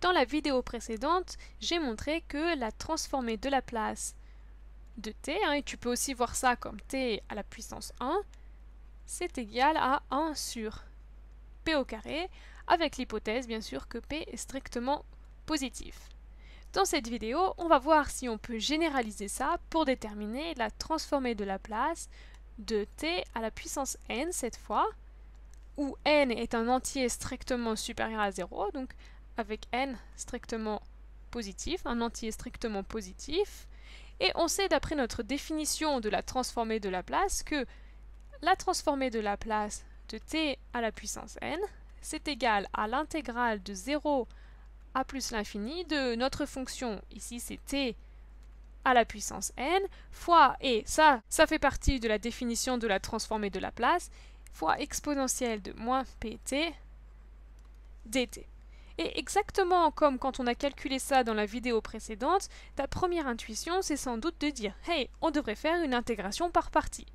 Dans la vidéo précédente, j'ai montré que la transformée de la place de t, hein, et tu peux aussi voir ça comme t à la puissance 1, c'est égal à 1 sur p au carré, avec l'hypothèse bien sûr que p est strictement positif. Dans cette vidéo, on va voir si on peut généraliser ça pour déterminer la transformée de la place de t à la puissance n cette fois, où n est un entier strictement supérieur à 0, donc avec n strictement positif, un entier strictement positif, et on sait d'après notre définition de la transformée de Laplace que la transformée de Laplace de t à la puissance n, c'est égal à l'intégrale de 0 à plus l'infini de notre fonction, ici c'est t à la puissance n, fois, et ça, ça fait partie de la définition de la transformée de Laplace, fois exponentielle de moins pt dt. Et exactement comme quand on a calculé ça dans la vidéo précédente, ta première intuition, c'est sans doute de dire Hey, on devrait faire une intégration par partie.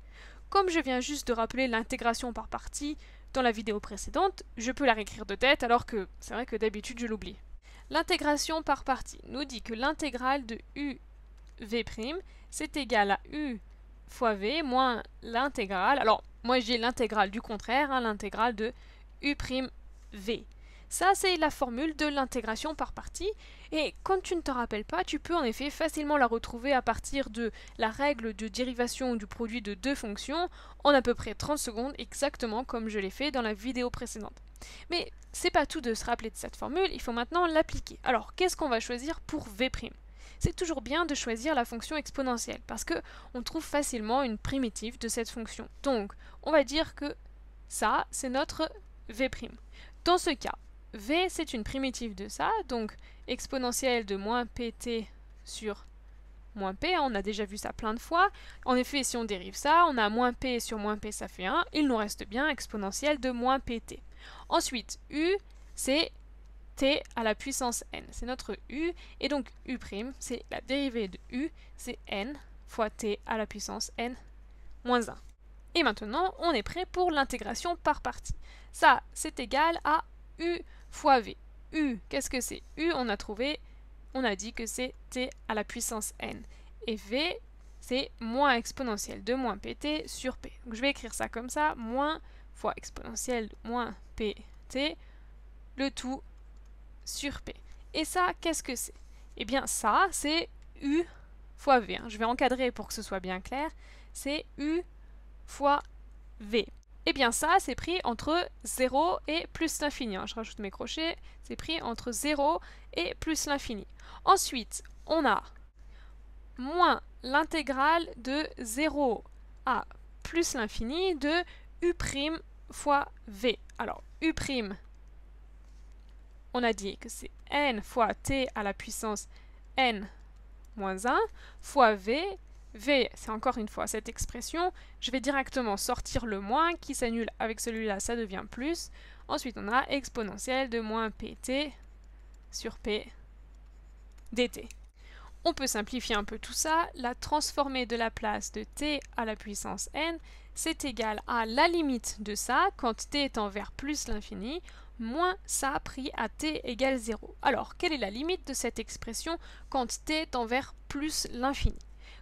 Comme je viens juste de rappeler l'intégration par partie dans la vidéo précédente, je peux la réécrire de tête alors que c'est vrai que d'habitude je l'oublie. L'intégration par partie nous dit que l'intégrale de u v' c'est égal à u fois v moins l'intégrale. Alors moi j'ai l'intégrale du contraire, hein, l'intégrale de u' v. Ça, c'est la formule de l'intégration par partie, et quand tu ne te rappelles pas, tu peux en effet facilement la retrouver à partir de la règle de dérivation du produit de deux fonctions en à peu près 30 secondes, exactement comme je l'ai fait dans la vidéo précédente. Mais c'est pas tout de se rappeler de cette formule, il faut maintenant l'appliquer. Alors, qu'est-ce qu'on va choisir pour V' c'est toujours bien de choisir la fonction exponentielle parce que on trouve facilement une primitive de cette fonction. Donc, on va dire que ça, c'est notre v'. Dans ce cas, V, c'est une primitive de ça, donc exponentielle de moins pt sur moins p, on a déjà vu ça plein de fois. En effet, si on dérive ça, on a moins p sur moins p, ça fait 1, il nous reste bien exponentielle de moins pt. Ensuite, u, c'est t à la puissance n, c'est notre u, et donc u', c'est la dérivée de u, c'est n fois t à la puissance n moins 1. Et maintenant, on est prêt pour l'intégration par partie. Ça, c'est égal à u fois V. U, qu'est-ce que c'est U, on a trouvé, on a dit que c'est T à la puissance N. Et V, c'est moins exponentielle de moins pt sur p. Donc je vais écrire ça comme ça, moins fois exponentielle moins pt, le tout sur p. Et ça, qu'est-ce que c'est Eh bien ça, c'est u fois v. Hein. Je vais encadrer pour que ce soit bien clair. C'est u fois v. Et eh bien ça, c'est pris entre 0 et plus l'infini. Hein. Je rajoute mes crochets, c'est pris entre 0 et plus l'infini. Ensuite, on a moins l'intégrale de 0 à plus l'infini de u' fois v. Alors, u', on a dit que c'est n fois t à la puissance n moins 1 fois v V, c'est encore une fois cette expression, je vais directement sortir le moins qui s'annule avec celui-là, ça devient plus. Ensuite, on a exponentielle de moins pt sur p dt. On peut simplifier un peu tout ça. La transformée de la place de t à la puissance n, c'est égal à la limite de ça, quand t est envers plus l'infini, moins ça pris à t égale 0. Alors, quelle est la limite de cette expression quand t est envers plus l'infini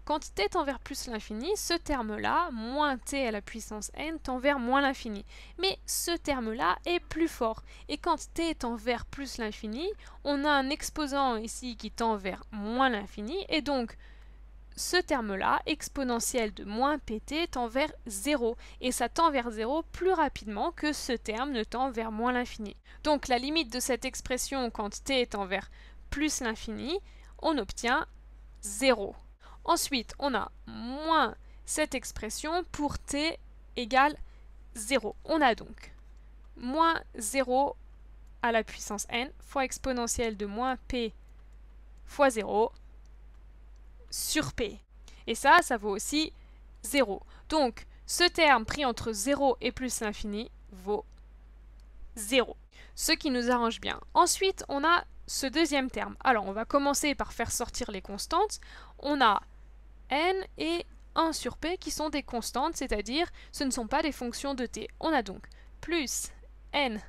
quand t tend vers plus l'infini, ce terme-là, moins t à la puissance n, tend vers moins l'infini. Mais ce terme-là est plus fort. Et quand t tend vers plus l'infini, on a un exposant ici qui tend vers moins l'infini. Et donc, ce terme-là, exponentiel de moins pt, tend vers 0, et ça tend vers 0 plus rapidement que ce terme ne tend vers moins l'infini. Donc la limite de cette expression quand t tend vers plus l'infini, on obtient 0. Ensuite, on a moins cette expression pour t égale 0. On a donc moins 0 à la puissance n fois exponentielle de moins p fois 0 sur p. Et ça, ça vaut aussi 0. Donc, ce terme pris entre 0 et plus l'infini vaut 0. Ce qui nous arrange bien. Ensuite, on a ce deuxième terme. Alors, on va commencer par faire sortir les constantes. On a n et 1 sur p qui sont des constantes, c'est-à-dire ce ne sont pas des fonctions de t. On a donc plus n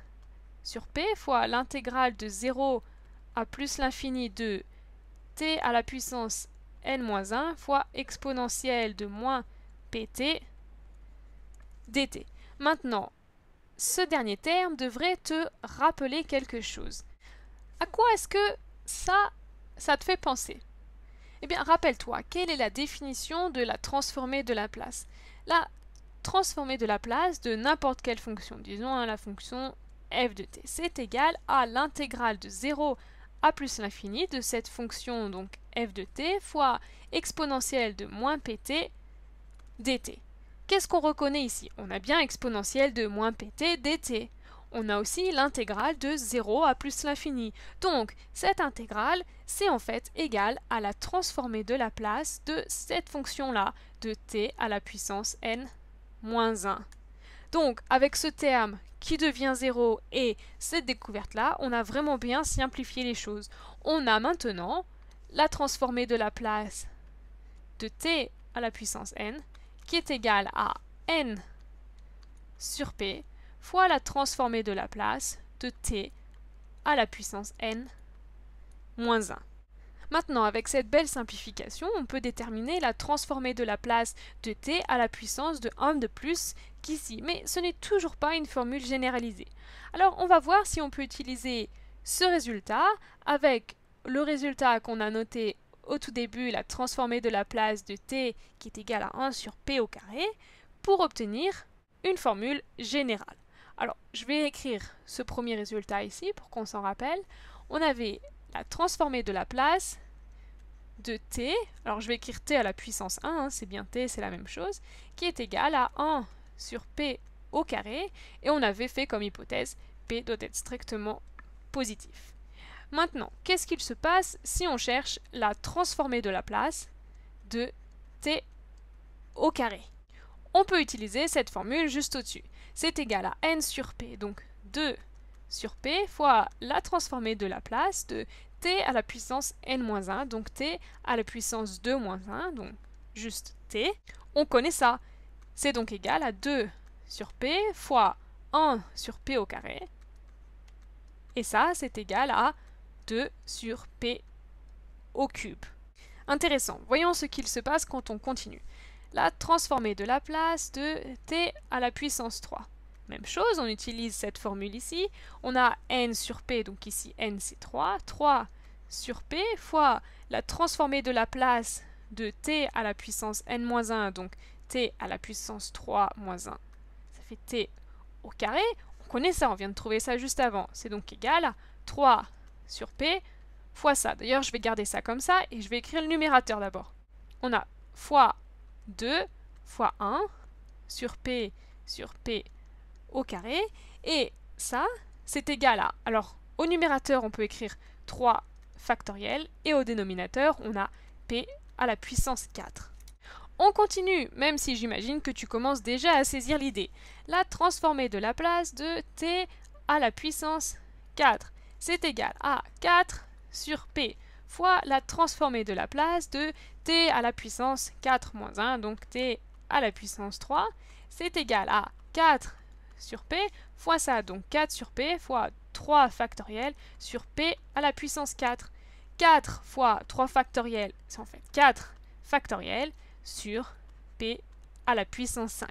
sur p fois l'intégrale de 0 à plus l'infini de t à la puissance n-1 fois exponentielle de moins pt dt. Maintenant, ce dernier terme devrait te rappeler quelque chose. À quoi est-ce que ça, ça te fait penser eh bien, rappelle-toi, quelle est la définition de la transformée de la place La transformée de la place de n'importe quelle fonction, disons hein, la fonction f de t, c'est égal à l'intégrale de 0 à plus l'infini de cette fonction donc f de t fois exponentielle de moins pt dt. Qu'est-ce qu'on reconnaît ici On a bien exponentielle de moins pt dt on a aussi l'intégrale de 0 à plus l'infini. Donc, cette intégrale, c'est en fait égal à la transformée de la place de cette fonction-là, de t à la puissance n moins 1. Donc, avec ce terme qui devient 0 et cette découverte-là, on a vraiment bien simplifié les choses. On a maintenant la transformée de la place de t à la puissance n qui est égale à n sur p fois la transformée de la place de t à la puissance n moins 1. Maintenant, avec cette belle simplification, on peut déterminer la transformée de la place de t à la puissance de 1 de plus qu'ici, mais ce n'est toujours pas une formule généralisée. Alors, on va voir si on peut utiliser ce résultat avec le résultat qu'on a noté au tout début, la transformée de la place de t qui est égale à 1 sur p au carré, pour obtenir une formule générale. Alors, je vais écrire ce premier résultat ici pour qu'on s'en rappelle. On avait la transformée de place de t, alors je vais écrire t à la puissance 1, hein, c'est bien t, c'est la même chose, qui est égale à 1 sur p au carré, et on avait fait comme hypothèse p doit être strictement positif. Maintenant, qu'est-ce qu'il se passe si on cherche la transformée de place de t au carré on peut utiliser cette formule juste au-dessus. C'est égal à n sur p, donc 2 sur p fois la transformée de la place de t à la puissance n-1, donc t à la puissance 2-1, donc juste t. On connaît ça. C'est donc égal à 2 sur p fois 1 sur p au carré. Et ça, c'est égal à 2 sur p au cube. Intéressant. Voyons ce qu'il se passe quand on continue la transformée de la place de t à la puissance 3. Même chose, on utilise cette formule ici. On a n sur p, donc ici n c'est 3. 3 sur p fois la transformée de la place de t à la puissance n-1, donc t à la puissance 3 moins 1. Ça fait t au carré. On connaît ça, on vient de trouver ça juste avant. C'est donc égal à 3 sur p fois ça. D'ailleurs, je vais garder ça comme ça et je vais écrire le numérateur d'abord. On a fois 2 fois 1 sur P sur P au carré. Et ça, c'est égal à... Alors, au numérateur, on peut écrire 3 factoriel et au dénominateur, on a P à la puissance 4. On continue, même si j'imagine que tu commences déjà à saisir l'idée. La transformée de la place de T à la puissance 4, c'est égal à 4 sur P fois la transformée de la place de t à la puissance 4 moins 1, donc t à la puissance 3, c'est égal à 4 sur p fois ça, donc 4 sur p fois 3 factoriel sur p à la puissance 4. 4 fois 3 factoriel, c'est en fait 4 factoriel sur p à la puissance 5.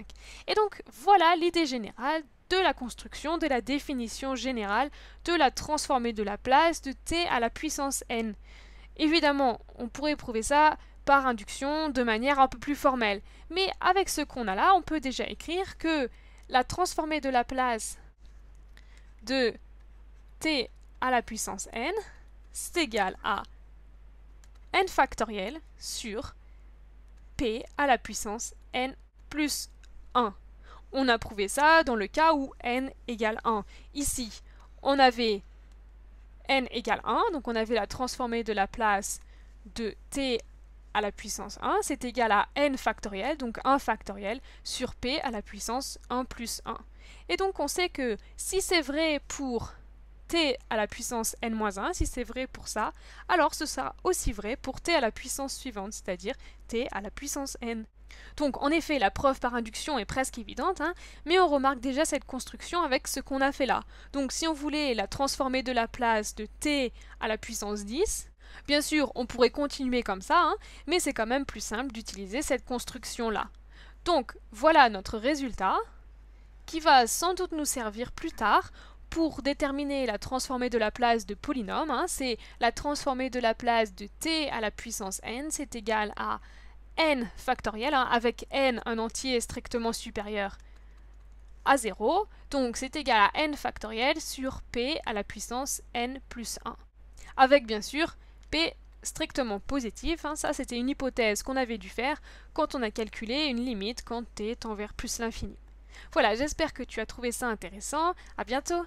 Et donc voilà l'idée générale de la construction, de la définition générale, de la transformée de la place de t à la puissance n. Évidemment, on pourrait prouver ça par induction de manière un peu plus formelle. Mais avec ce qu'on a là, on peut déjà écrire que la transformée de la place de t à la puissance n, c'est égal à n factoriel sur p à la puissance n plus 1. On a prouvé ça dans le cas où n égale 1. Ici, on avait n égale 1, donc on avait la transformée de la place de t à la puissance 1, c'est égal à n factoriel, donc 1 factoriel, sur p à la puissance 1 plus 1. Et donc on sait que si c'est vrai pour t à la puissance n-1, si c'est vrai pour ça, alors ce sera aussi vrai pour t à la puissance suivante, c'est-à-dire t à la puissance n. Donc en effet, la preuve par induction est presque évidente, hein, mais on remarque déjà cette construction avec ce qu'on a fait là. Donc si on voulait la transformer de la place de t à la puissance 10, Bien sûr, on pourrait continuer comme ça, hein, mais c'est quand même plus simple d'utiliser cette construction-là. Donc, voilà notre résultat, qui va sans doute nous servir plus tard pour déterminer la transformée de la place de polynôme. Hein, c'est la transformée de la place de t à la puissance n, c'est égal à n factoriel, hein, avec n un entier strictement supérieur à 0, donc c'est égal à n factoriel sur p à la puissance n plus 1. Avec bien sûr strictement positif. Hein. ça, c'était une hypothèse qu'on avait dû faire quand on a calculé une limite quand t est envers plus l'infini. Voilà, j'espère que tu as trouvé ça intéressant. À bientôt